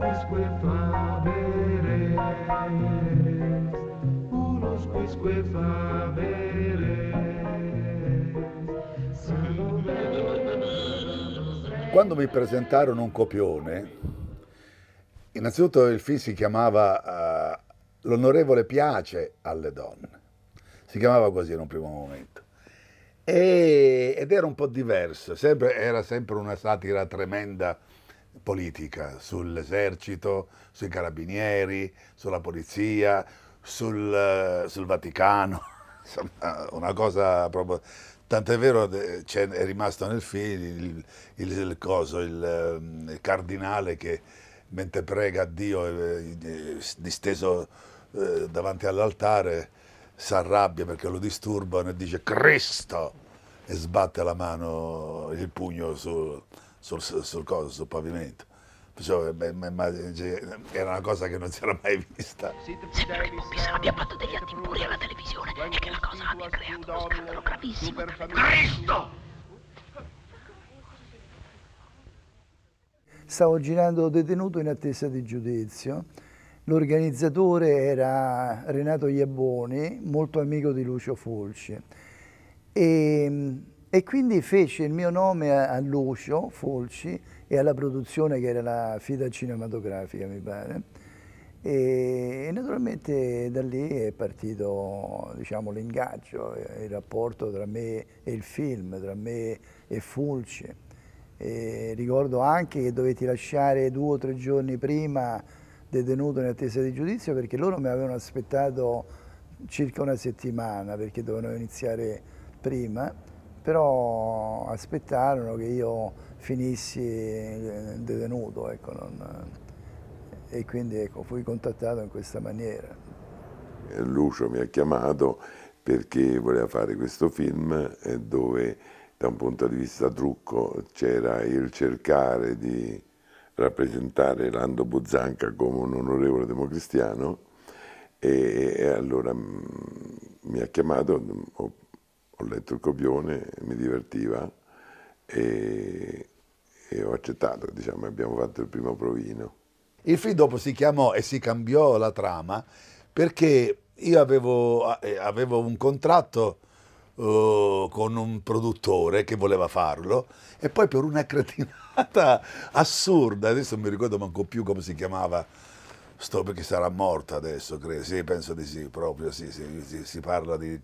squisque faberes, uno squisque faberes. Quando mi presentarono un copione, innanzitutto il film si chiamava uh, L'onorevole piace alle donne, si chiamava così in un primo momento ed era un po' diverso, sempre, era sempre una satira tremenda politica, sull'esercito, sui carabinieri, sulla polizia, sul, sul Vaticano, una cosa proprio... Tant'è vero, è, è rimasto nel film il, il, il coso, il, il, cardinale che mentre prega a Dio eh, eh, disteso eh, davanti all'altare si arrabbia perché lo disturbano e dice Cristo e sbatte la mano, il pugno su, sul, sul, coso, sul pavimento. Perciò, beh, cioè, era una cosa che non si era mai vista. Sembra che Bobby abbia fatto degli atti impuri alla televisione e che la cosa abbia creato uno scandalo gravissimo. Cristo! Stavo girando detenuto in attesa di giudizio. L'organizzatore era Renato Iaboni, molto amico di Lucio Fulci. E e quindi fece il mio nome all'Ucio a Folci e alla produzione che era la Fida Cinematografica, mi pare. E, e naturalmente da lì è partito diciamo, l'ingaggio, eh, il rapporto tra me e il film, tra me e Fulci. E ricordo anche che dovetti lasciare due o tre giorni prima detenuto in attesa di giudizio perché loro mi avevano aspettato circa una settimana perché dovevano iniziare prima però aspettarono che io finissi eh, detenuto ecco, non... Eh, e quindi ecco, fui contattato in questa maniera. Eh, Lucio mi ha chiamato perché voleva fare questo film dove da un punto di vista trucco c'era il cercare di rappresentare Lando Buzzanca come un onorevole democristiano e, allora mm, mi ha chiamato, mm, ho ho letto il copione, mi divertiva e, e ho accettato, diciamo, abbiamo fatto il primo provino. Il film dopo si chiamò e si cambiò la trama perché io avevo, eh, avevo un contratto uh, con un produttore che voleva farlo e poi per una cretinata assurda, adesso non mi ricordo manco più come si chiamava, sto perché sarà morta adesso, credo. sì penso di sì, proprio sì, sì, sì si parla di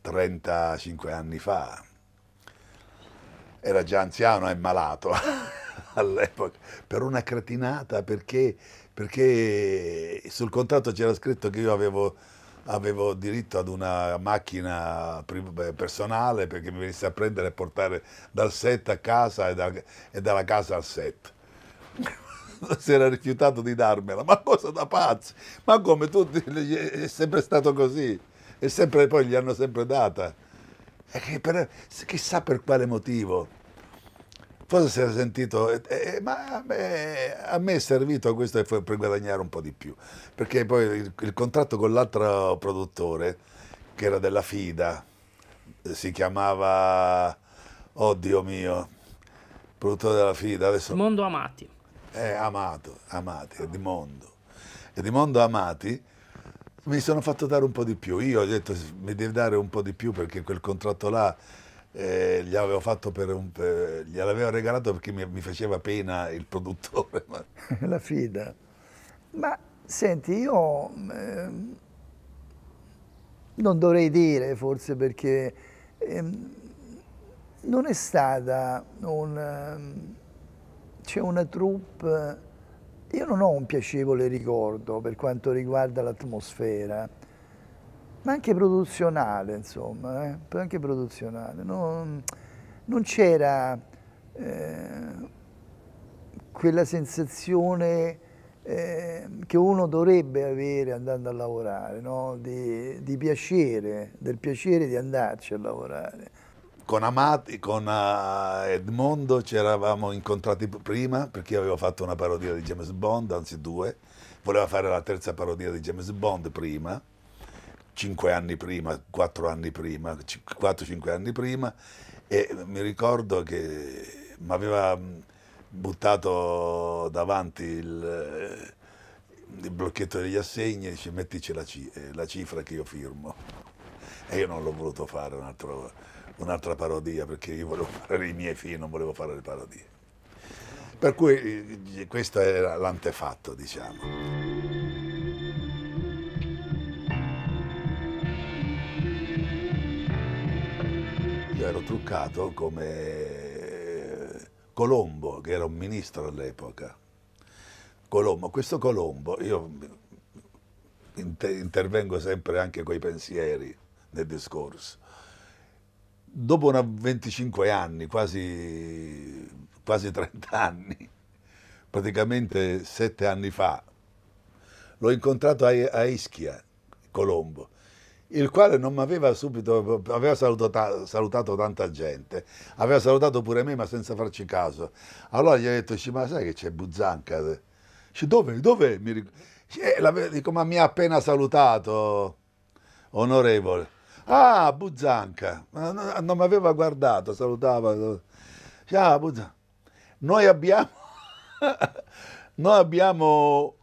35 anni fa. Era già anziano e malato all'epoca, per una cretinata, perché, perché sul contratto c'era scritto che io avevo avevo diritto ad una macchina personale perché mi venisse a prendere e portare dal set a casa e, da, e dalla casa al set. si era rifiutato di darmela, ma cosa da pazzi? Ma come tutti, è sempre stato così? e sempre poi gli hanno sempre data. Che per, chissà per quale motivo. Forse si era sentito, eh, ma a me, a me, è servito questo per guadagnare un po' di più, perché poi il, il contratto con l'altro produttore, che era della FIDA, si chiamava, oddio oh mio, produttore della FIDA. Adesso, Mondo Amati. Eh, Amato, Amati, Edmondo. Edmondo Amati mi sono fatto dare un po' di più. Io ho detto mi devi dare un po' di più perché quel contratto là eh, gliel'avevo fatto per un, per, gliel'avevo regalato perché mi, mi, faceva pena il produttore. La fida. Ma senti, io eh, non dovrei dire forse perché eh, non è stata un... Ehm, c'è una troupe io non ho un piacevole ricordo per quanto riguarda l'atmosfera, ma anche produzionale, insomma, eh? anche produzionale. Non, non c'era eh, quella sensazione eh, che uno dovrebbe avere andando a lavorare, no? di, di piacere, del piacere di andarci a lavorare con, Amati, con eh, Edmondo ci eravamo incontrati prima perché io avevo fatto una parodia di James Bond, anzi due, voleva fare la terza parodia di James Bond prima, cinque anni prima, quattro anni prima, quattro, cinque anni prima, e mi ricordo che mi aveva mm, buttato davanti il, eh, il blocchetto degli assegni e dice mettici la, eh, la cifra che io firmo. E io non l'ho voluto fare un'altra altro un'altra parodia perché io volevo fare i miei figli non volevo fare le parodie. Per cui eh, questo era l'antefatto, diciamo. Io ero truccato come eh, Colombo, che era un ministro all'epoca. Colombo, questo Colombo, io intervengo sempre anche coi pensieri nel discorso dopo una 25 anni, quasi, quasi 30 anni, praticamente sette anni fa, l'ho incontrato a, a Ischia, Colombo, il quale non mi aveva subito, aveva salutata, salutato tanta gente, aveva salutato pure me ma senza farci caso. Allora gli ho detto, ma sai che c'è Buzzanca? dove? Dove? Mi ric- eh, dico, ma mi ha appena salutato, onorevole. Ah, Buzanca, non mi aveva guardato, salutava. Ciao Buzzanca. Noi abbiamo, noi abbiamo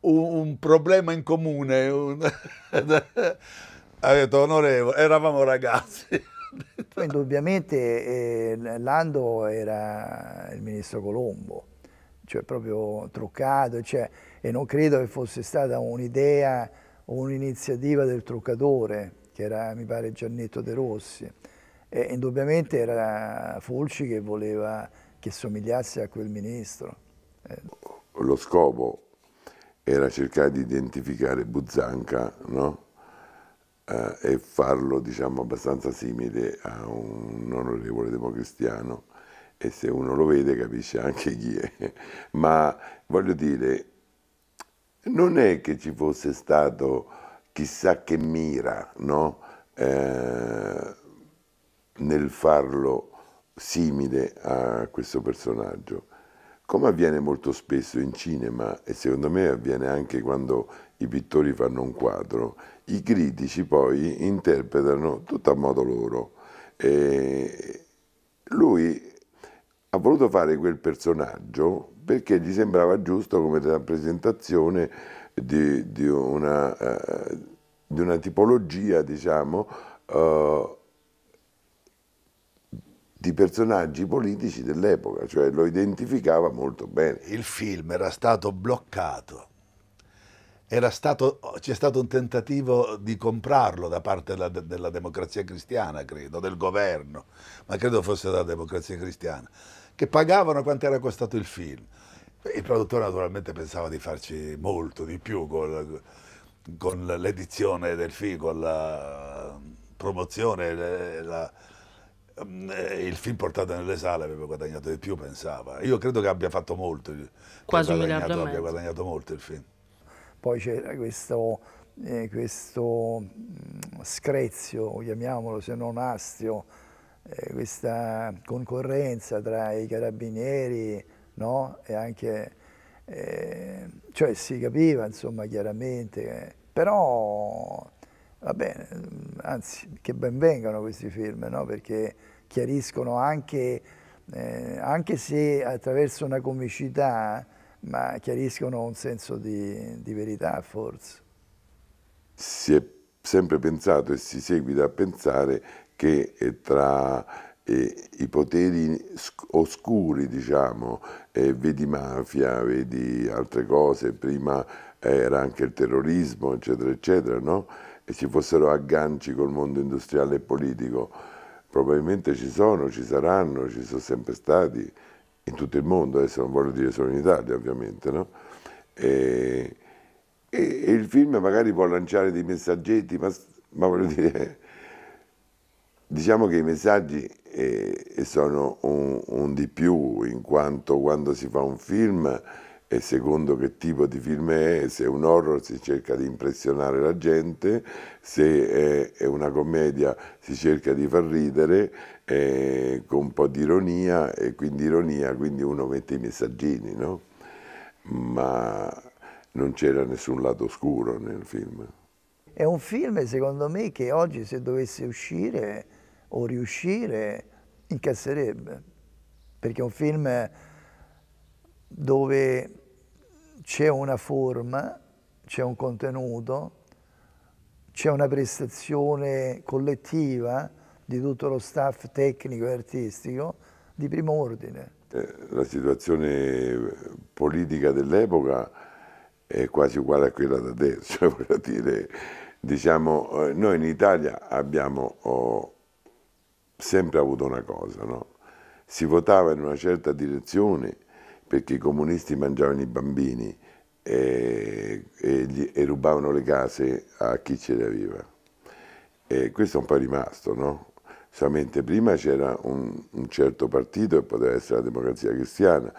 un, un, problema in comune. Un... ha detto, onorevole, eravamo ragazzi. indubbiamente eh, Lando era il ministro Colombo, cioè proprio truccato, cioè, e non credo che fosse stata un'idea o un'iniziativa del truccatore, che era mi pare Giannetto De Rossi. E, indubbiamente era Fulci che voleva che somigliasse a quel ministro. Eh. Lo scopo era cercare di identificare Buzzanca no? eh, e farlo diciamo, abbastanza simile a un onorevole democristiano e se uno lo vede capisce anche chi è. Ma voglio dire, non è che ci fosse stato chissà che mira no? eh, nel farlo simile a questo personaggio. Come avviene molto spesso in cinema, e secondo me avviene anche quando i pittori fanno un quadro, i critici poi interpretano tutto a modo loro. E lui ha voluto fare quel personaggio perché gli sembrava giusto come rappresentazione di, di, una, eh, di, una, tipologia, diciamo, eh, di personaggi politici dell'epoca, cioè lo identificava molto bene. Il film era stato bloccato, c'è stato, stato un tentativo di comprarlo da parte della, della, democrazia cristiana, credo, del governo, ma credo fosse della democrazia cristiana, che pagavano quanto era costato il film. Il produttore naturalmente pensava di farci molto di più col, con l'edizione del film, con la promozione, la, eh, il film portato nelle sale aveva guadagnato di più, pensava. Io credo che abbia fatto molto, quasi un miliardo abbia guadagnato molto il film. Poi c'era questo, eh, questo, mm, screzio, chiamiamolo se non astio, eh, questa concorrenza tra i carabinieri, no? E anche, eh, cioè si capiva insomma chiaramente, eh, però va bene, mm, anzi che ben vengano questi film, no? Perché chiariscono anche, eh, anche se attraverso una comicità, ma chiariscono un senso di, di verità forse. Si è sempre pensato e si seguita a pensare che eh, tra eh, i poteri oscuri, diciamo, eh, vedi mafia, vedi altre cose, prima era anche il terrorismo, eccetera, eccetera, no? E ci fossero agganci col mondo industriale e politico. Probabilmente ci sono, ci saranno, ci sono sempre stati in tutto il mondo, adesso non voglio dire solo in Italia ovviamente, no? E, e, e il film magari può lanciare dei messaggetti, ma, ma voglio dire Diciamo che i messaggi eh, sono un, un, di più in quanto quando si fa un film e secondo che tipo di film è, se è un horror si cerca di impressionare la gente, se è, è una commedia si cerca di far ridere eh, con un po' di ironia e quindi ironia, quindi uno mette i messaggini, no? Ma non c'era nessun lato scuro nel film. È un film secondo me che oggi se dovesse uscire o riuscire, incasserebbe. Perché è un film dove c'è una forma, c'è un contenuto, c'è una prestazione collettiva di tutto lo staff tecnico e artistico di primo ordine. Eh, la situazione politica dell'epoca è quasi uguale a quella da adesso, dire, diciamo, eh, noi in Italia abbiamo oh, sempre avuto una cosa, no? si votava in una certa direzione perché i comunisti mangiavano i bambini e, e, gli, e rubavano le case a chi ce le aveva. E questo è un po' rimasto, no? Solamente prima c'era un, un, certo partito, che poteva essere la democrazia cristiana,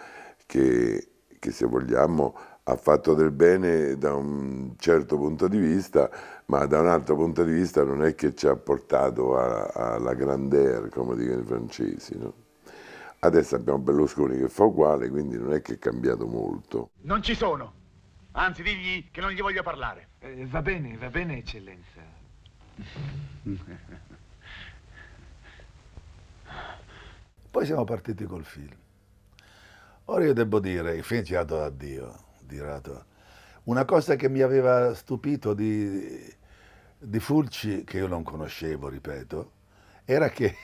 che, che se vogliamo ha fatto del bene da un certo punto di vista, ma da un altro punto di vista non è che ci ha portato alla grandeur, come dicono i francesi. No? Adesso abbiamo Berlusconi che fa uguale, quindi non è che è cambiato molto. Non ci sono, anzi digli che non gli voglio parlare. Eh, va bene, va bene, eccellenza. Poi siamo partiti col film. Ora io devo dire, il film ci ha dato da Dio tirato. Una cosa che mi aveva stupito di, di Fulci, che io non conoscevo, ripeto, era che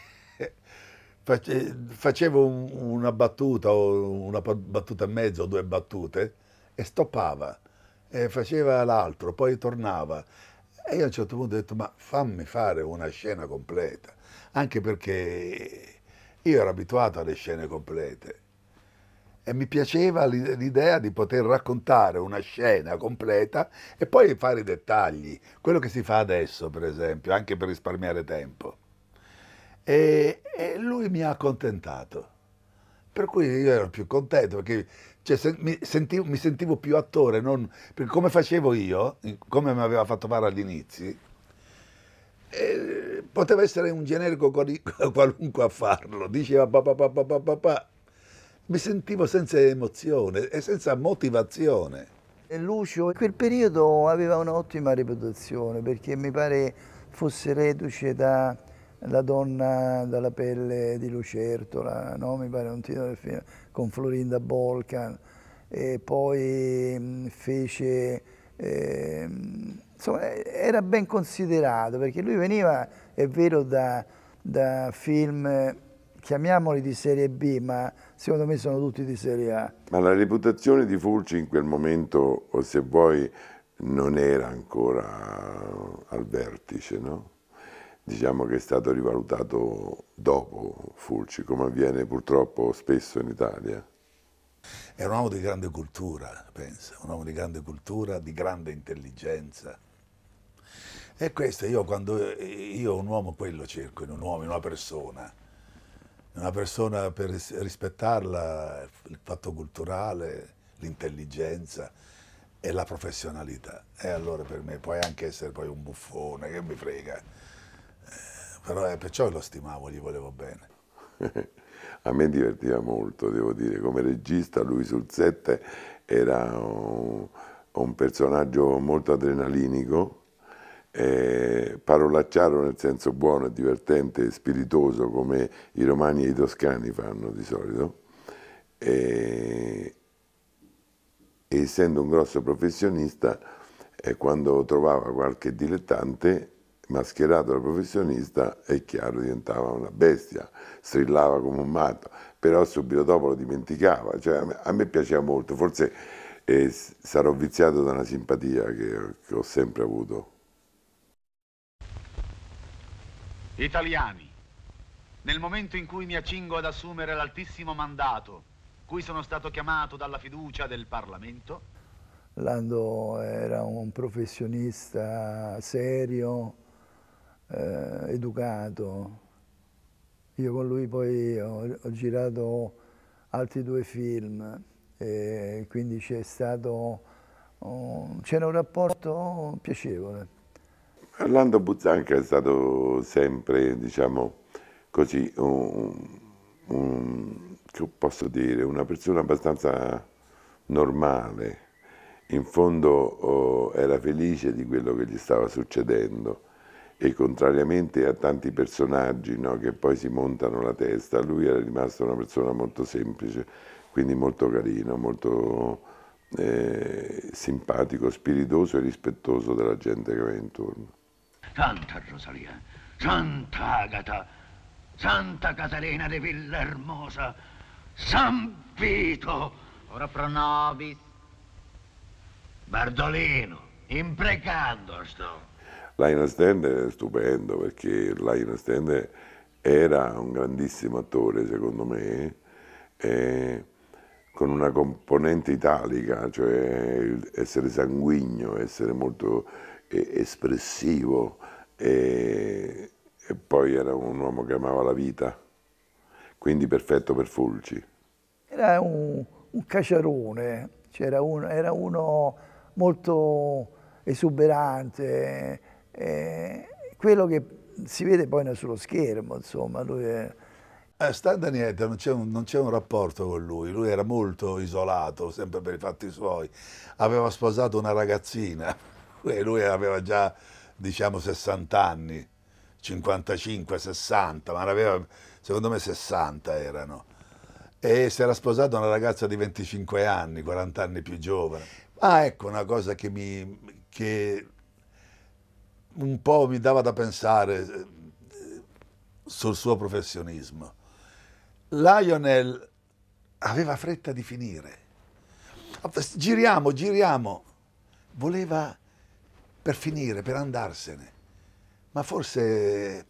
facevo un, una battuta o una battuta e mezzo o due battute e stoppava e faceva l'altro, poi tornava. E io a un certo punto ho detto ma fammi fare una scena completa, anche perché io ero abituato alle scene complete e mi piaceva l'idea di poter raccontare una scena completa e poi fare i dettagli, quello che si fa adesso per esempio, anche per risparmiare tempo. E, e lui mi ha accontentato, per cui io ero più contento perché cioè, se, mi, sentivo, mi, sentivo, più attore, non, perché come facevo io, come mi aveva fatto fare agli inizi, eh, poteva essere un generico qualunque a farlo, diceva papà papà papà papà mi sentivo senza emozione e senza motivazione. Lucio in quel periodo aveva un'ottima reputazione perché mi pare fosse reduce da La donna dalla pelle di Lucertola, no? mi pare un titolo del film, con Florinda Bolcan e poi mm, fece... Eh, insomma, era ben considerato perché lui veniva, è vero, da, da film chiamiamoli di Serie B, ma secondo me sono tutti di Serie A. Ma la reputazione di Fulci in quel momento, o se vuoi, non era ancora al vertice, no? Diciamo che è stato rivalutato dopo Fulci, come avviene purtroppo spesso in Italia. Era un uomo di grande cultura, pensa, un uomo di grande cultura, di grande intelligenza. E questo io quando io un uomo quello cerco in un uomo, in una persona una persona per rispettarla, il fatto culturale, l'intelligenza e la professionalità. E allora per me puoi anche essere poi un buffone, che mi frega. Eh, però eh, perciò lo stimavo, gli volevo bene. A me divertiva molto, devo dire, come regista lui sul set era un, un personaggio molto adrenalinico, eh, parolacciaro nel senso buono, divertente, spiritoso come i romani e i toscani fanno di solito, e, e essendo un grosso professionista, eh, quando trovava qualche dilettante mascherato da professionista, è chiaro, diventava una bestia, strillava come un matto, però subito dopo lo dimenticava, cioè, a, me, a me piaceva molto, forse eh, sarò viziato da una simpatia che, che ho sempre avuto. Italiani, nel momento in cui mi accingo ad assumere l'altissimo mandato cui sono stato chiamato dalla fiducia del Parlamento... Lando era un professionista serio, eh, educato. Io con lui poi ho, ho girato altri due film e quindi c'è stato... Oh, c'era un rapporto piacevole. Orlando Buzzanca è stato sempre, diciamo così, un, un, posso dire, una persona abbastanza normale. In fondo oh, era felice di quello che gli stava succedendo e contrariamente a tanti personaggi no, che poi si montano la testa, lui era rimasto una persona molto semplice, quindi molto carino, molto eh, simpatico, spiritoso e rispettoso della gente che aveva intorno. Santa Rosalia, Santa Agata, Santa Caterina di Villahermosa, San Vito. Ora pronobis. nobis. Bardolino, imprecando sto. Lionel Stand è stupendo perché Lionel Stand era un grandissimo attore secondo me eh, con una componente italica, cioè essere sanguigno, essere molto eh, espressivo e, e poi era un uomo che amava la vita, quindi perfetto per Fulci. Era un, un caciarone, cioè un, era uno molto esuberante, eh, quello che si vede poi sullo schermo, insomma. Lui è... A eh, Stan non c'è, un, un, rapporto con lui, lui era molto isolato, sempre per i fatti suoi. Aveva sposato una ragazzina e lui aveva già diciamo 60 anni, 55, 60, ma aveva, secondo me 60 erano. E si era sposata una ragazza di 25 anni, 40 anni più giovane. Ah, ecco una cosa che mi... Che un po' mi dava da pensare eh, sul suo professionismo. Lionel aveva fretta di finire. Giriamo, giriamo. Voleva per finire, per andarsene. Ma forse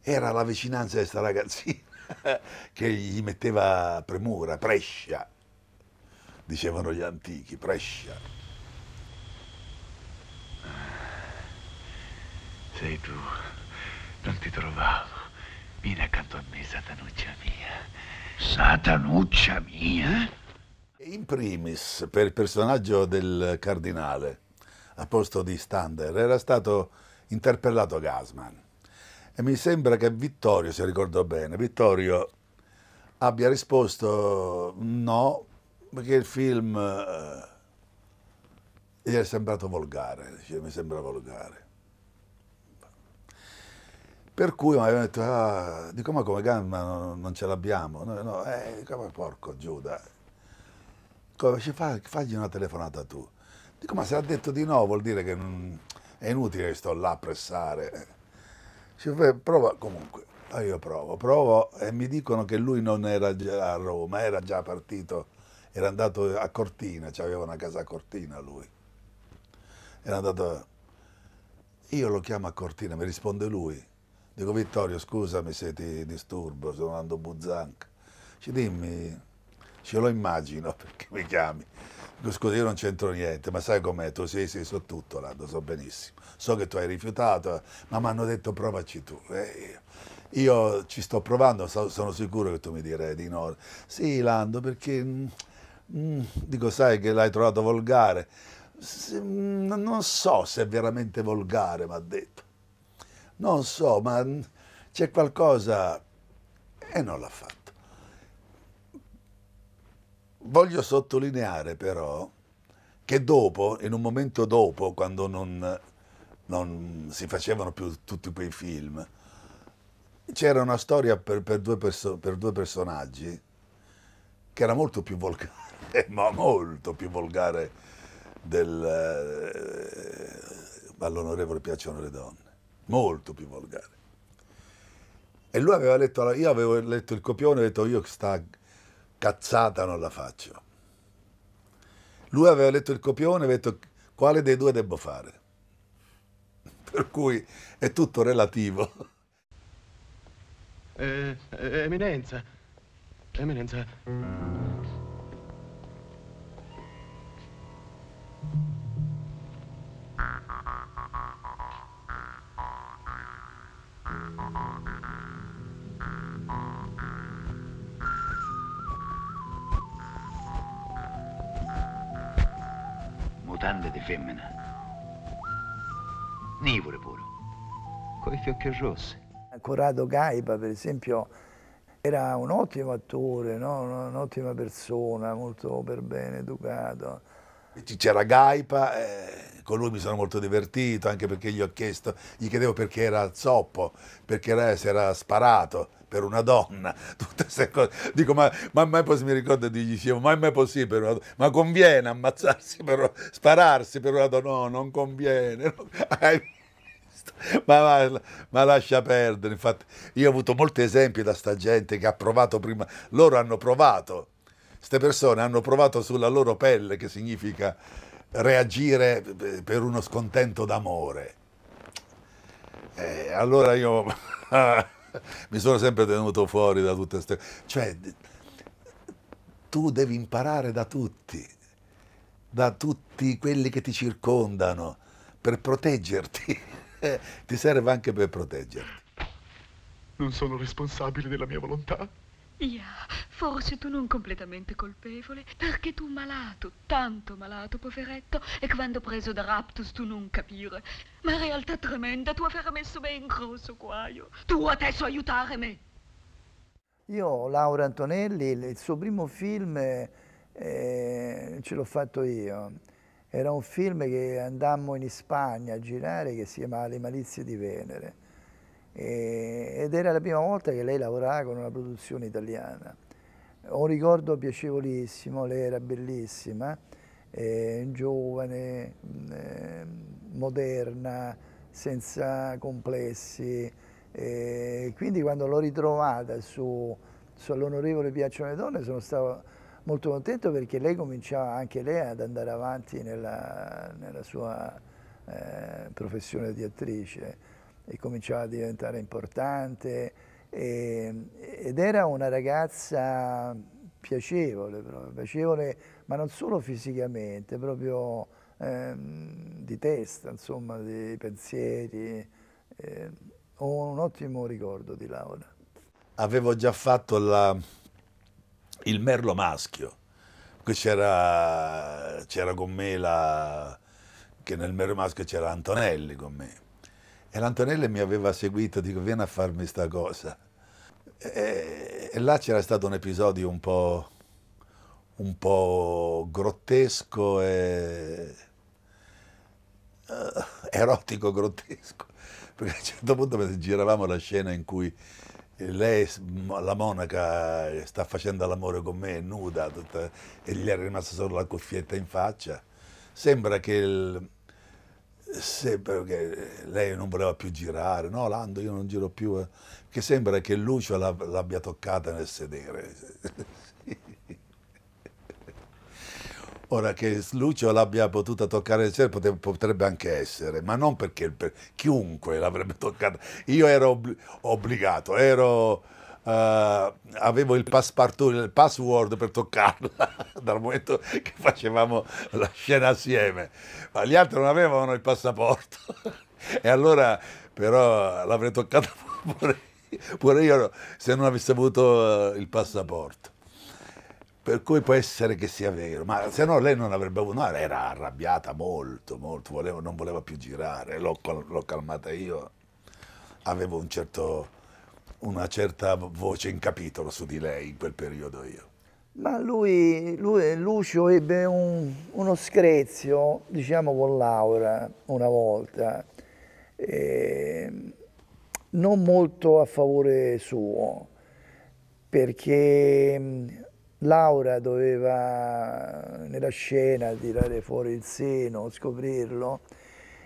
era la vicinanza di questa ragazzina che gli metteva premura, prescia, dicevano gli antichi, prescia. Sei tu, non ti trovavo. Vieni accanto a me, satanuccia mia. Satanuccia mia? In primis, per il personaggio del cardinale al posto di Stander, era stato interpellato Gasman. E mi sembra che Vittorio, se ricordo bene, Vittorio abbia risposto no, perché il film eh, gli è sembrato volgare, dice, mi sembra volgare. Per cui mi hanno detto, ah, dico ma come Gamma non, non ce l'abbiamo? No, no, eh, dico, ma porco Giuda, come ci fa, fagli una telefonata tu. Dico, ma se ha detto di no vuol dire che non... è inutile che sto là a pressare. Dice, prova comunque. Ah, io provo, provo e mi dicono che lui non era già a Roma, era già partito, era andato a Cortina, cioè aveva una casa a Cortina lui. Era andato... A... Io lo chiamo a Cortina, mi risponde lui. Dico Vittorio, scusami se ti disturbo, sono Ando Buzzanca. Ci dimmi, ce lo immagino perché mi chiami. Scusa, io non c'entro niente, ma sai com'è? Tu sì, sì, so tutto, Lando, so benissimo. So che tu hai rifiutato, ma mi hanno detto provaci tu. Eh, io ci sto provando, so, sono sicuro che tu mi direi di no. Sì, Lando, perché mh, mm, mm, dico, sai che l'hai trovato volgare. S mh, mm, non so se è veramente volgare, mi ha detto. Non so, ma c'è qualcosa e non l'ha fatto. Voglio sottolineare però che dopo, in un momento dopo, quando non, non si facevano più tutti quei film, c'era una storia per, per, due perso- per, due personaggi che era molto più volgare, ma molto più volgare dell'onorevole eh, piacciono le donne, molto più volgare. E lui aveva letto, io avevo letto il copione e ho detto io sta cazzata non la faccio. Lui aveva letto il copione e ha detto quale dei due devo fare. Per cui è tutto relativo. Eh, eh eminenza, eminenza. di femmina. Nivore pure, con i fiocchi rossi. Corrado Gaiba, per esempio, era un ottimo attore, no? un'ottima persona, molto per bene educato. C'era Gaipa, eh, con lui mi sono molto divertito, anche perché gli ho chiesto, gli chiedevo perché era zoppo, perché era, si era sparato per una donna, tutte queste cose. Dico, ma, ma mai possibile, mi ricordo di dicevo, ma mai possibile per una donna, ma conviene ammazzarsi, per, spararsi per una donna? No, non conviene. Ma, ma, ma, lascia perdere, infatti io ho avuto molti esempi da sta gente che ha provato prima, loro hanno provato, queste persone hanno provato sulla loro pelle che significa reagire per uno scontento d'amore. Eh, allora io... mi sono sempre tenuto fuori da tutte queste cioè tu devi imparare da tutti da tutti quelli che ti circondano per proteggerti ti serve anche per proteggerti non sono responsabile della mia volontà Yeah, forse tu non completamente colpevole, perché tu malato, tanto malato, poveretto, e quando preso da raptus tu non capire. Ma in realtà tremenda, tu aver messo me in grosso guaio. Tu adesso aiutare me. Io, Laura Antonelli, il suo primo film eh, ce l'ho fatto io. Era un film che andammo in Spagna a girare che si chiamava Le malizie di Venere eh, ed era la prima volta che lei lavorava con una produzione italiana. Ho un ricordo piacevolissimo, lei era bellissima, eh, giovane, eh, moderna, senza complessi. Eh, quindi quando l'ho ritrovata su, sull'onorevole Piacciono alle Donne sono stato molto contento perché lei cominciava anche lei ad andare avanti nella, nella sua eh, professione di attrice e cominciava a diventare importante e, ed era una ragazza piacevole, proprio, piacevole ma non solo fisicamente, proprio ehm, di testa, insomma, di pensieri. Eh, ho un ottimo ricordo di Laura. Avevo già fatto la, il merlo maschio, qui c'era, con me la, che nel merlo maschio c'era Antonelli con me e l'Antonella mi aveva seguito, dico vieni a farmi sta cosa. E, e là c'era stato un episodio un po', un po grottesco e uh, erotico grottesco. Perché a un certo punto giravamo la scena in cui lei, la monaca, sta facendo l'amore con me, nuda, tutta, e gli era rimasta solo la cuffietta in faccia. Sembra che il, sembra che lei non voleva più girare, no Lando io non giro più, eh. che sembra che Lucio l'abbia toccata nel sedere. Ora che Lucio l'abbia potuta toccare nel sedere potrebbe anche essere, ma non perché per, chiunque l'avrebbe toccata. Io ero obbligato, ero Uh, avevo il il password per toccarla dal momento che facevamo la scena assieme, ma gli altri non avevano il passaporto e allora però l'avrei toccata pure, pure, io se non avessi avuto eh, il passaporto. Per cui può essere che sia vero, ma se no lei non avrebbe avuto, no, era arrabbiata molto, molto, volevo, non voleva più girare, l'ho, l'ho calmata io, avevo un certo una certa voce in capitolo su di lei in quel periodo io. Ma lui, lui Lucio ebbe un, uno screzio, diciamo con Laura una volta, eh, non molto a favore suo, perché ehm, Laura doveva nella scena tirare fuori il seno, scoprirlo,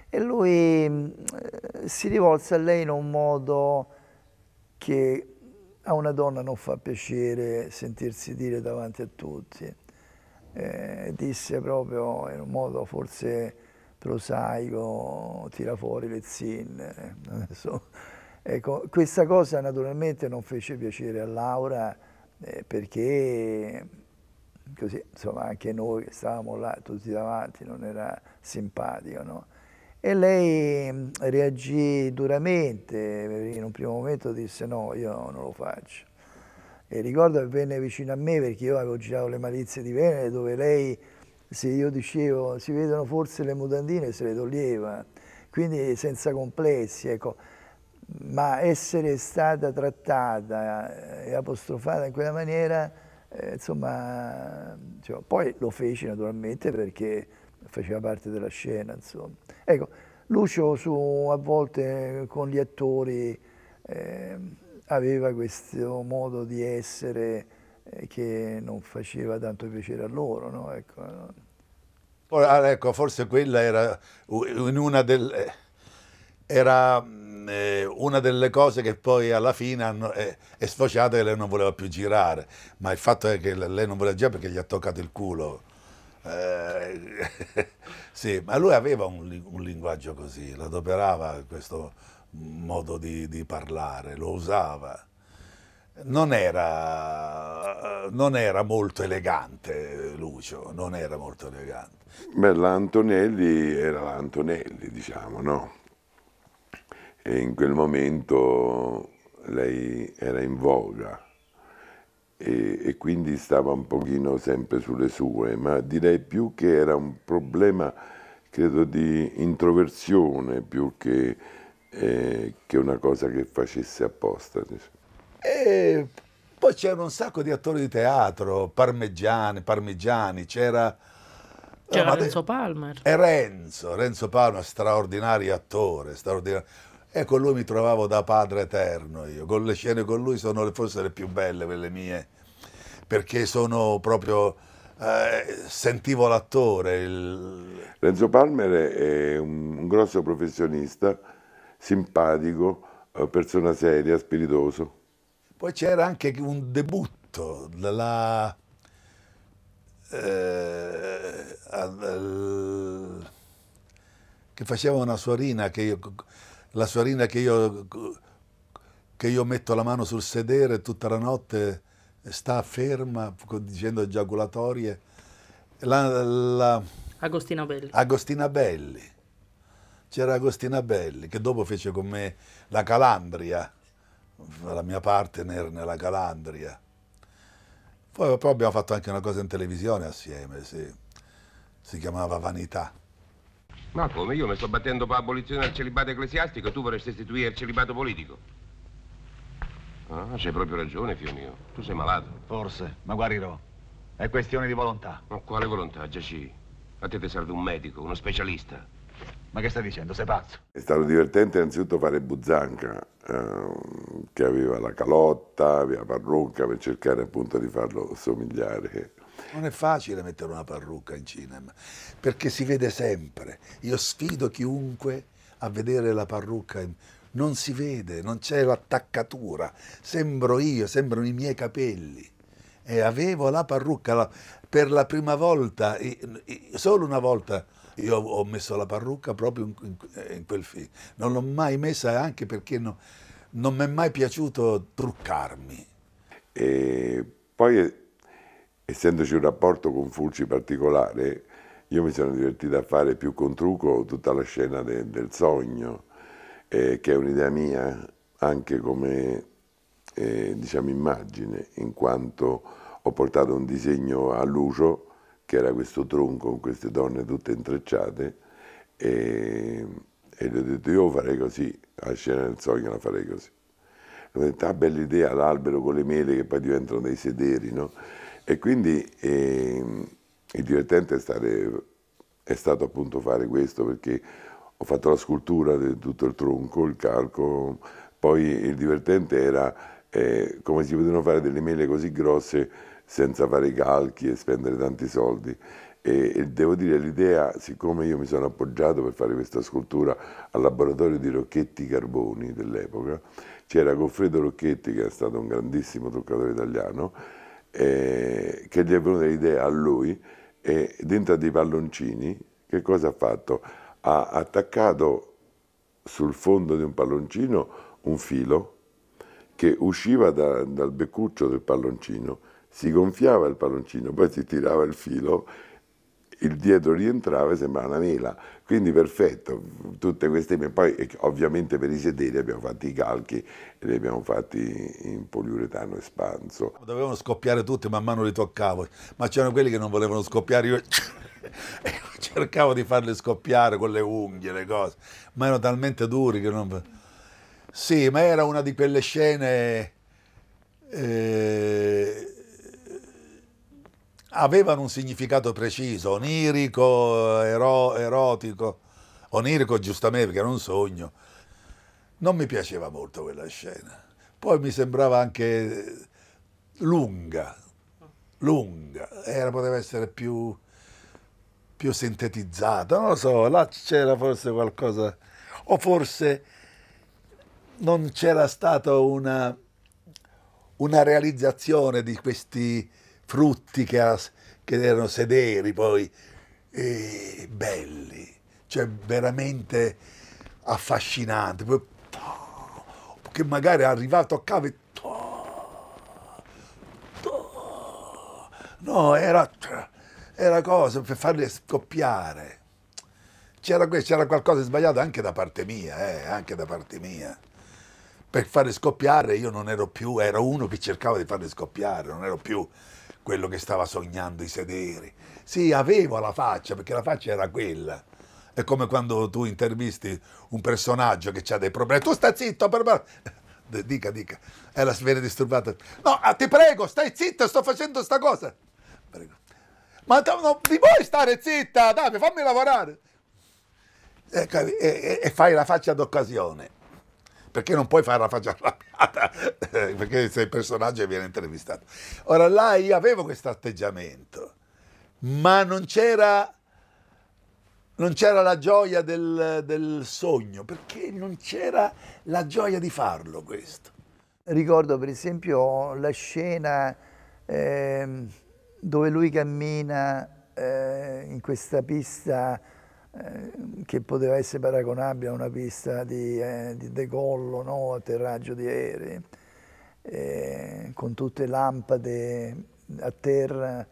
e lui ehm, si rivolse a lei in un modo che a una donna non fa piacere sentirsi dire davanti a tutti. Eh, disse proprio in un modo forse prosaico, tira fuori le zinne. Ecco, questa cosa naturalmente non fece piacere a Laura eh, perché così, insomma, anche noi che stavamo là tutti davanti non era simpatico. No? e lei mm, reagì duramente, in un primo momento disse no, io non lo faccio. E ricordo che venne vicino a me perché io avevo girato le malizie di Venere dove lei, se io dicevo si vedono forse le mutandine, se le toglieva, quindi senza complessi. Ecco. Ma essere stata trattata eh, e apostrofata in quella maniera, eh, insomma, cioè, poi lo feci naturalmente perché faceva parte della scena, insomma. Ecco, Lucio su, a volte con gli attori eh, aveva questo modo di essere eh, che non faceva tanto piacere a loro, no? Ecco, eh. Ora, ah, ecco, forse quella era una delle eh, era mm, eh, una delle cose che poi alla fine hanno, eh, è sfociata che lei non voleva più girare, ma il fatto è che lei non voleva girare perché gli ha toccato il culo. Eh, sì, ma lui aveva un, un, linguaggio così, l'adoperava questo modo di, di parlare, lo usava. Non era, non era, molto elegante Lucio, non era molto elegante. Beh, l'Antonelli era l'Antonelli, diciamo, no? E in quel momento lei era in voga e, e quindi stava un pochino sempre sulle sue, ma direi più che era un problema, credo, di introversione più che, eh, che una cosa che facesse apposta. E poi c'erano un sacco di attori di teatro, parmigiani, parmigiani c'era... C'era Renzo Palmer. E eh, Renzo, Renzo Palmer, straordinario attore, straordinario. E con lui mi trovavo da padre eterno. Io. Con le scene con lui sono forse le più belle, quelle mie, perché sono proprio. Eh, sentivo l'attore. Il... Renzo Palmer è un, un grosso professionista, simpatico, eh, persona seria, spiritoso. Poi c'era anche un debutto, la, eh, al, al, che faceva una suorina che io la suorina che io, che io metto la mano sul sedere tutta la notte sta ferma dicendo giaculatorie. La, la, Agostina Belli. Agostina Belli. C'era Agostina Belli che dopo fece con me la Calandria, la mia partner nella Calandria. Poi, poi abbiamo fatto anche una cosa in televisione assieme, sì. si chiamava Vanità. Ma come? Io mi sto battendo per l'abolizione del celibato ecclesiastico e tu vorresti istituire il celibato politico. Ah, c'hai proprio ragione, figlio mio. Tu sei malato. Forse, ma guarirò. È questione di volontà. Ma quale volontà, Giaci? A te ti serve un medico, uno specialista. Ma che stai dicendo? Sei pazzo? È stato divertente innanzitutto fare Buzzanca, ehm, che aveva la calotta, aveva parrucca, per cercare appunto di farlo somigliare non è facile mettere una parrucca in cinema, perché si vede sempre. Io sfido chiunque a vedere la parrucca. In... Non si vede, non c'è l'attaccatura. Sembro io, sembrano i miei capelli. E avevo la parrucca la... per la prima volta, solo una volta io ho messo la parrucca proprio in, quel film. Non l'ho mai messa anche perché no, non mi è mai piaciuto truccarmi. E poi essendoci un rapporto con Fulci particolare, io mi sono divertito a fare più con trucco tutta la scena de, del sogno, eh, che è un'idea mia anche come eh, diciamo, immagine, in quanto ho portato un disegno a Lucio, che era questo tronco con queste donne tutte intrecciate, e, e gli ho detto io farei così, la scena del sogno la farei così. Ho detto, ah bella idea, l'albero con le mele che poi diventano dei sederi, no? E quindi eh, il divertente è, stare, è, stato appunto fare questo perché ho fatto la scultura di tutto il tronco, il calco, poi il divertente era eh, come si potevano fare delle mele così grosse senza fare i calchi e spendere tanti soldi. E, e devo dire l'idea, siccome io mi sono appoggiato per fare questa scultura al laboratorio di Rocchetti Carboni dell'epoca, c'era Goffredo Rocchetti che è stato un grandissimo truccatore italiano eh, che gli è venuta l'idea a lui e dentro dei palloncini che cosa ha fatto? Ha attaccato sul fondo di un palloncino un filo che usciva da, dal beccuccio del palloncino, si gonfiava il palloncino, poi si tirava il filo, il dietro rientrava e sembrava una mela. Quindi perfetto, tutte queste... Poi eh, ovviamente per i sedili abbiamo fatto i calchi e li abbiamo fatti in poliuretano espanso. Dovevano scoppiare tutti, man mano li toccavo, ma c'erano quelli che non volevano scoppiare, io cercavo di farli scoppiare con le unghie, le cose, ma erano talmente duri che non... Sì, ma era una di quelle scene... Eh avevano un significato preciso, onirico, ero, erotico, onirico giustamente perché era un sogno. Non mi piaceva molto quella scena. Poi mi sembrava anche lunga, lunga, era, poteva essere più, più sintetizzata, non lo so, là c'era forse qualcosa, o forse non c'era stata una, una realizzazione di questi frutti che, ha, che erano sederi poi, e belli, cioè veramente affascinanti, poi, che magari è arrivato a cave no, era, era cosa per farle scoppiare. C'era, qualcosa di sbagliato anche da parte mia, eh, anche da parte mia. Per farle scoppiare io non ero più, ero uno che cercava di farle scoppiare, non ero più quello che stava sognando i sedere. Sì, avevo la faccia, perché la faccia era quella. È come quando tu intervisti un personaggio che ha dei problemi. Tu stai zitto, per Dica, dica. È eh, la sfera disturbata. No, ah, ti prego, stai zitto, sto facendo sta cosa. Prego. Ma no, ti vuoi stare zitta, dai, fammi lavorare. Ecco, e, e, e fai la faccia d'occasione perché non puoi fare la faccia arrabbiata, eh, perché se il personaggio viene intervistato. Ora là io avevo questo atteggiamento, ma non c'era, non c'era la gioia del, del sogno, perché non c'era la gioia di farlo questo. Ricordo per esempio la scena eh, dove lui cammina eh, in questa pista eh, che poteva essere paragonabile a una pista di, eh, di decollo, no? atterraggio di aerei, eh, con tutte le lampade a terra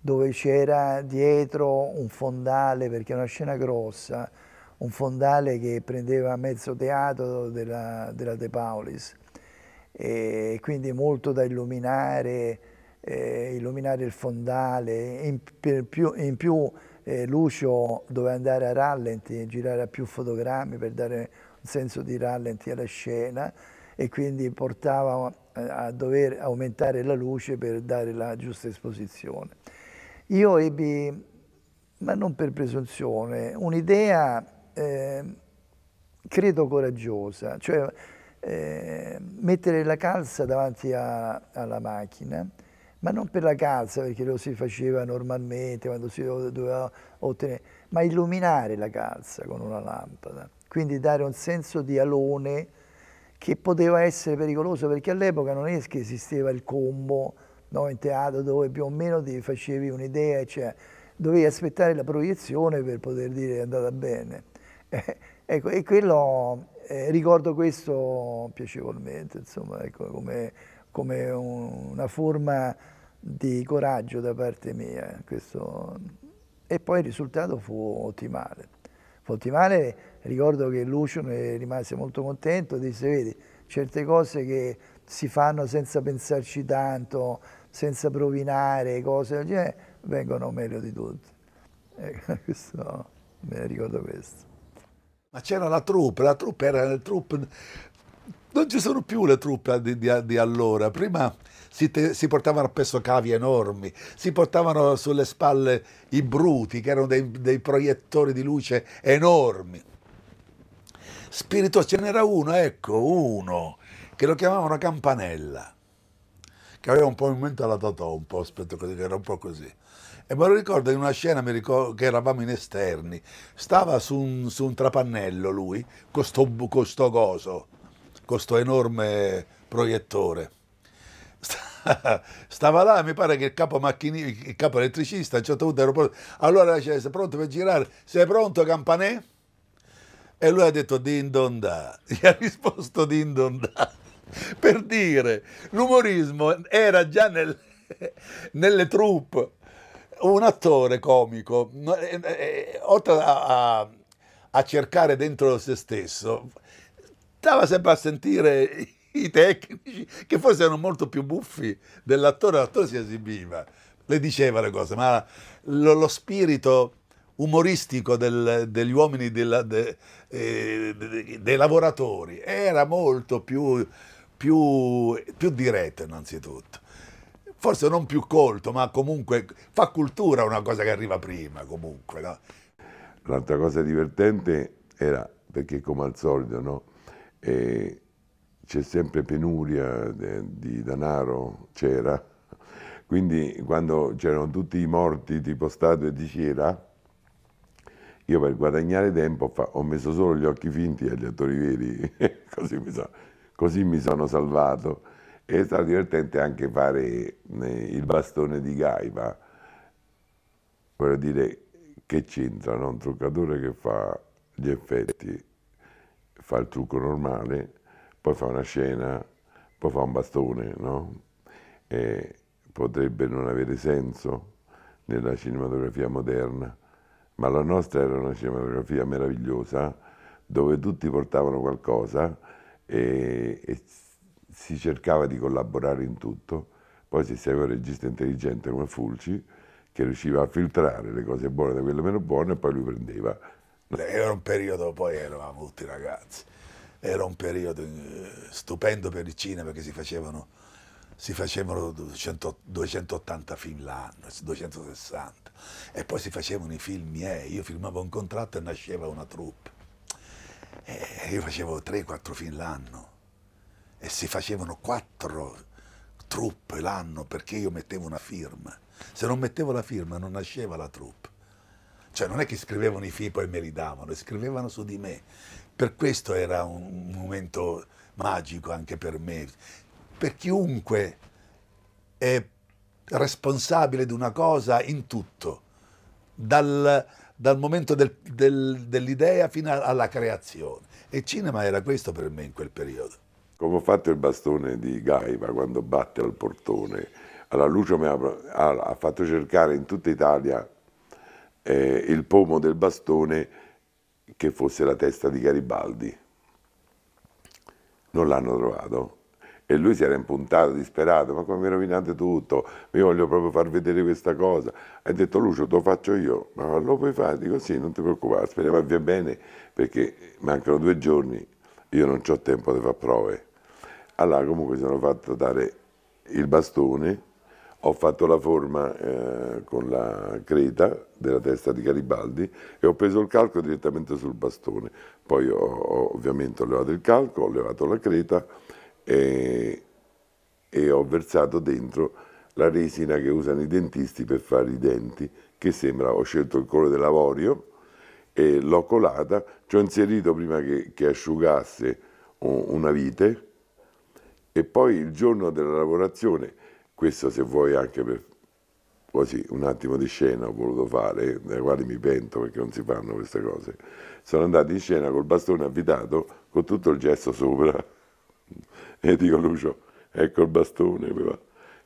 dove c'era dietro un fondale, perché è una scena grossa, un fondale che prendeva mezzo teatro della, della De Paulis e quindi molto da illuminare, eh, illuminare il fondale, in, più, in più eh, Lucio doveva andare a rallenti, girare a più fotogrammi per dare un senso di rallenti alla scena e quindi portava eh, a dover aumentare la luce per dare la giusta esposizione. Io ebbi, ma non per presunzione, un'idea eh, credo coraggiosa, cioè eh, mettere la calza davanti a, alla macchina ma non per la calza, perché lo si faceva normalmente quando si doveva ottenere, ma illuminare la calza con una lampada, quindi dare un senso di alone che poteva essere pericoloso, perché all'epoca non è che esisteva il combo no, in teatro dove più o meno ti facevi un'idea, cioè, dovevi aspettare la proiezione per poter dire è andata bene. ecco, e quello, eh, ricordo questo piacevolmente, insomma, ecco, come come una forma di coraggio da parte mia. Eh, questo... E poi il risultato fu ottimale. Fu ottimale, ricordo che Lucio ne rimase molto contento, disse vedi, certe cose che si fanno senza pensarci tanto, senza provinare, cose del genere, vengono meglio di tutte. Ecco, questo, me ricordo questo. Ma c'era la troupe, la troupe era la troupe... Non ci sono più le truppe di, di, di allora, prima si, te, si, portavano appresso cavi enormi, si portavano sulle spalle i bruti, che erano dei, dei proiettori di luce enormi. Spirito, ce n'era uno, ecco, uno, che lo chiamavano Campanella, che aveva un po' in mente alla Totò, un po' aspetto così, che era un po' così. E me lo ricordo in una scena ricordo, che eravamo in esterni, stava su un, su un trapannello lui, con sto, con coso, con enorme proiettore. stava là, mi pare che il capo, macchini, il capo elettricista a un certo punto aeroporto, allora dice, sei pronto per girare? Sei pronto Campanè? E lui ha detto din don gli ha risposto din don Per dire, l'umorismo era già nel, nelle troupe. Un attore comico, eh, eh, eh, oltre a, a, a cercare dentro se stesso, stava sempre a sentire i tecnici, che forse erano molto più buffi dell'attore, l'attore si esibiva, le diceva le cose, ma lo, lo spirito umoristico del, degli uomini, della, de, eh, de, dei lavoratori, era molto più, più, più diretto innanzitutto forse non più colto, ma comunque fa cultura una cosa che arriva prima comunque. No? L'altra cosa divertente era, perché come al solito, no? eh, c'è sempre penuria di denaro, c'era, quindi quando c'erano tutti i morti tipo statue di cera, io per guadagnare tempo ho messo solo gli occhi finti agli attori veri, così, mi sono, così, mi sono, salvato. E è stato divertente anche fare eh, il bastone di Gaiva, voglio dire che c'entra no? un truccatore che fa gli effetti, fa il trucco normale, poi fa una scena, poi fa un bastone, no? E potrebbe non avere senso nella cinematografia moderna, ma la nostra era una cinematografia meravigliosa dove tutti portavano qualcosa e, e si cercava di collaborare in tutto. Poi si serve un regista intelligente come Fulci che riusciva a filtrare le cose buone da quelle meno buone e poi lui prendeva. Era un periodo, poi eravamo tutti ragazzi era un periodo eh, stupendo per il cinema perché si facevano, si facevano 200, 280 film l'anno, 260 e poi si facevano i film miei, io filmavo un contratto e nasceva una troupe e io facevo 3-4 film l'anno e si facevano 4 troupe l'anno perché io mettevo una firma, se non mettevo la firma non nasceva la troupe cioè non è che scrivevano i film e poi me li davano, scrivevano su di me. Per questo era un momento magico anche per me. Per chiunque è responsabile di una cosa in tutto, dal, dal momento del, del, dell'idea fino alla creazione. E il cinema era questo per me in quel periodo. Come ho fatto il bastone di Gaiva quando batte al portone, alla luce mi ha, ha fatto cercare in tutta Italia eh, il pomo del bastone che fosse la testa di Garibaldi. Non l'hanno trovato e lui si era impuntato, disperato, ma come mi rovinate tutto, mi voglio proprio far vedere questa cosa. Ha detto Lucio, te lo faccio io, ma lo puoi fare? Dico sì, non ti preoccupare, speriamo via bene perché mancano due giorni, io non ho tempo di fare prove. Allora comunque sono fatto dare il bastone ho fatto la forma eh, con la creta della testa di Garibaldi e ho preso il calco direttamente sul bastone. Poi ho, ho, ovviamente ho levato il calco, ho levato la creta e, e, ho versato dentro la resina che usano i dentisti per fare i denti, che sembra, ho scelto il colore dell'avorio e l'ho colata, ci ho inserito prima che, che asciugasse una vite e poi il giorno della lavorazione questo se vuoi anche per così un attimo di scena ho voluto fare, delle quali mi pento perché non si fanno queste cose. Sono andato in scena col bastone avvitato con tutto il gesso sopra. E dico Lucio, ecco il bastone.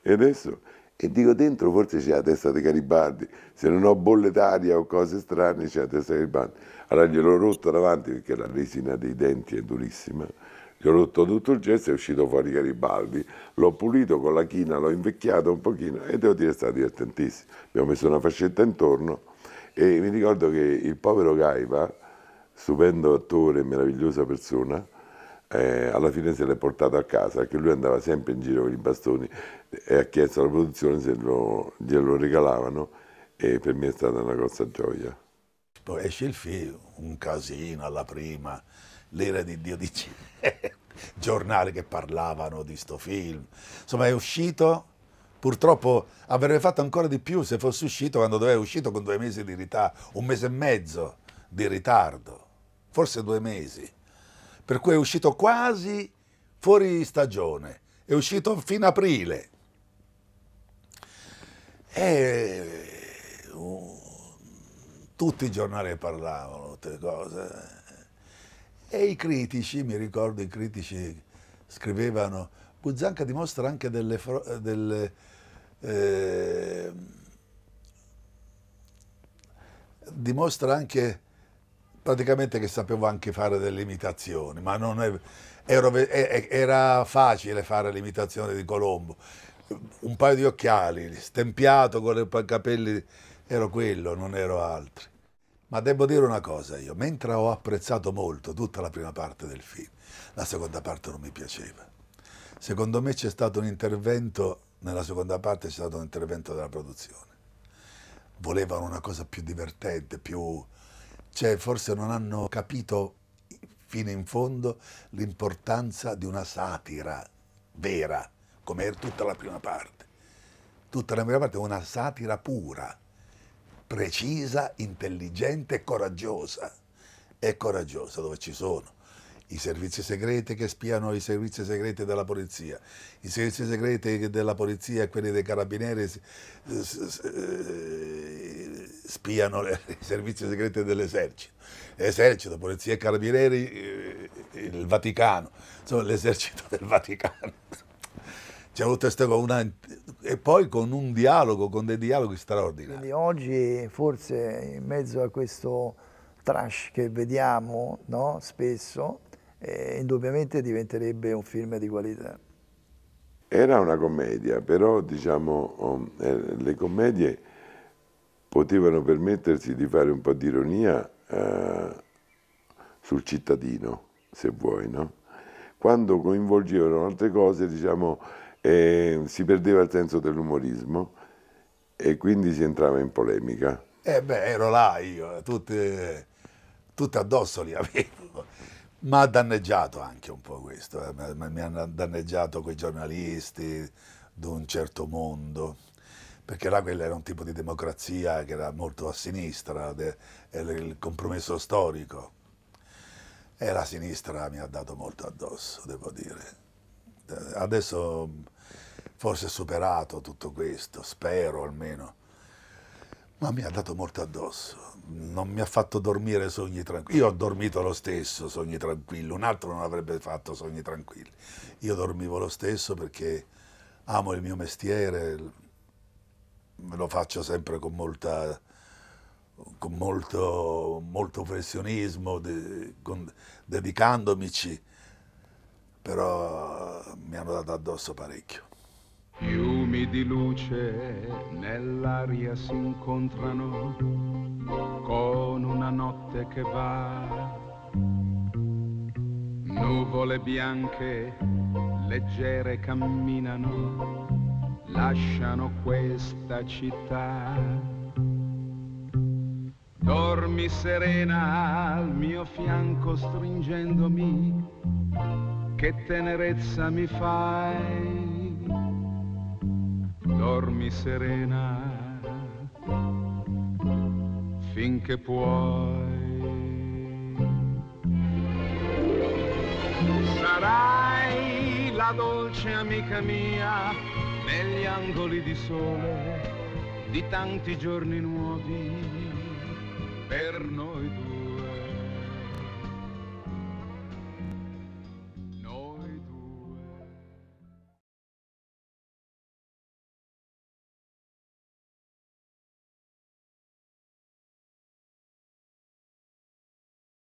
E adesso? E dico dentro forse c'è la testa di Garibaldi, se non ho bolle d'aria o cose strane c'è la testa di Garibaldi. Allora gliel'ho rotto davanti perché la resina dei denti è durissima gli ho rotto tutto il gesso, è uscito fuori Garibaldi, l'ho pulito con la china, l'ho invecchiato un pochino e devo dire è stato divertentissimo. Abbiamo messo una fascetta intorno e mi ricordo che il povero Gaiva, stupendo attore e meravigliosa persona, eh, alla fine se l'è portato a casa, perché lui andava sempre in giro con i bastoni e ha chiesto alla produzione se lo, glielo regalavano e per me è stata una grossa gioia. Poi esce il film, un casino alla prima, l'era di Dio di Cina, giornali che parlavano di sto film. Insomma è uscito, purtroppo avrebbe fatto ancora di più se fosse uscito quando doveva uscito con due mesi di ritardo, un mese e mezzo di ritardo, forse due mesi. Per cui è uscito quasi fuori stagione, è uscito fino aprile. E tutti i giornali parlavano tutte le cose. E i critici, mi ricordo i critici scrivevano, Buzzanca dimostra anche delle, delle, eh, dimostra anche praticamente che sapevo anche fare delle imitazioni, ma non è, ero, era facile fare l'imitazione di Colombo. Un paio di occhiali, stempiato con i capelli, ero quello, non ero altri. Ma devo dire una cosa io, mentre ho apprezzato molto tutta la prima parte del film, la seconda parte non mi piaceva. Secondo me c'è stato un intervento, nella seconda parte c'è stato un intervento della produzione. Volevano una cosa più divertente, più... Cioè forse non hanno capito fino in fondo l'importanza di una satira vera, come tutta la prima parte. Tutta la prima parte è una satira pura precisa, intelligente e coraggiosa. È coraggiosa dove ci sono i servizi segreti che spiano i servizi segreti della polizia, i servizi segreti della polizia e quelli dei carabinieri spiano i servizi segreti dell'esercito, esercito, polizia e carabinieri, eh, il Vaticano, insomma l'esercito del Vaticano c'è un testero, una, e poi con un dialogo, con dei dialoghi straordinari. Quindi oggi forse in mezzo a questo trash che vediamo no, spesso, eh, indubbiamente diventerebbe un film di qualità. Era una commedia, però diciamo um, eh, le commedie potevano permettersi di fare un po' di ironia eh, sul cittadino, se vuoi, no? Quando coinvolgevano altre cose, diciamo, e si perdeva il senso dell'umorismo e quindi si entrava in polemica. Eh beh, ero là io, tutte, tutte addosso li avevo. Ma ha danneggiato anche un po' questo, eh, mi hanno danneggiato quei giornalisti di un certo mondo, perché là quello era un tipo di democrazia che era molto a sinistra, il compromesso storico. E la sinistra mi ha dato molto addosso, devo dire. Eh, adesso forse superato tutto questo, spero almeno. Ma mi ha dato molto addosso, non mi ha fatto dormire sogni tranquilli. Io ho dormito lo stesso, sogni tranquilli, un altro non avrebbe fatto sogni tranquilli. Io dormivo lo stesso perché amo il mio mestiere, lo faccio sempre con, molta, con molto, molto professionismo, de, con, dedicandomici, però mi hanno dato addosso parecchio. Fiumi di luce nell'aria si incontrano con una notte che va. Nuvole bianche leggere camminano, lasciano questa città. Dormi serena al mio fianco stringendomi, che tenerezza mi fai dormi serena finché puoi. Sarai la dolce amica mia negli angoli di sole di tanti giorni nuovi per noi due.